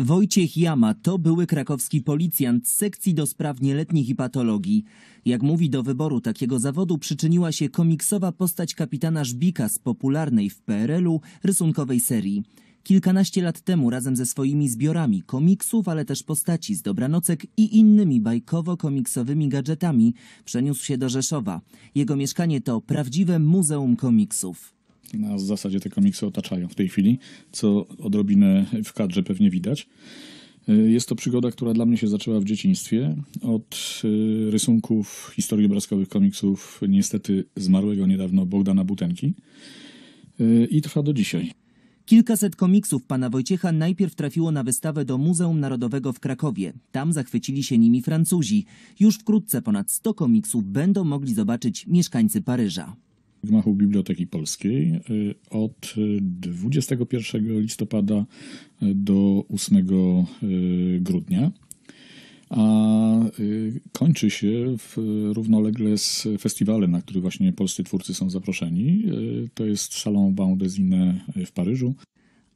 Wojciech Jama to były krakowski policjant z sekcji do spraw nieletnich i patologii. Jak mówi, do wyboru takiego zawodu przyczyniła się komiksowa postać kapitana Żbika z popularnej w PRL-u rysunkowej serii. Kilkanaście lat temu razem ze swoimi zbiorami komiksów, ale też postaci z dobranocek i innymi bajkowo-komiksowymi gadżetami przeniósł się do Rzeszowa. Jego mieszkanie to prawdziwe muzeum komiksów na w zasadzie te komiksy otaczają w tej chwili, co odrobinę w kadrze pewnie widać. Y, jest to przygoda, która dla mnie się zaczęła w dzieciństwie. Od y, rysunków historii obrazkowych komiksów niestety zmarłego niedawno Bogdana Butenki y, i trwa do dzisiaj. Kilkaset komiksów pana Wojciecha najpierw trafiło na wystawę do Muzeum Narodowego w Krakowie. Tam zachwycili się nimi Francuzi. Już wkrótce ponad 100 komiksów będą mogli zobaczyć mieszkańcy Paryża w machu Biblioteki Polskiej y, od 21 y, listopada y, do 8 grudnia. A kończy się w, równolegle z festiwalem, na który właśnie polscy twórcy są zaproszeni. To jest Salon Bandesine w Paryżu.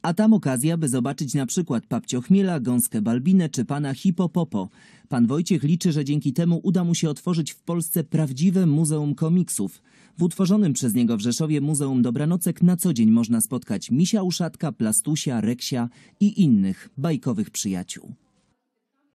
A tam okazja, by zobaczyć na przykład papciochmiela, gąskę balbinę czy pana Hipopopo. Pan Wojciech liczy, że dzięki temu uda mu się otworzyć w Polsce prawdziwe Muzeum Komiksów. W utworzonym przez niego w Rzeszowie Muzeum Dobranocek na co dzień można spotkać misia uszatka, plastusia, reksia i innych bajkowych przyjaciół.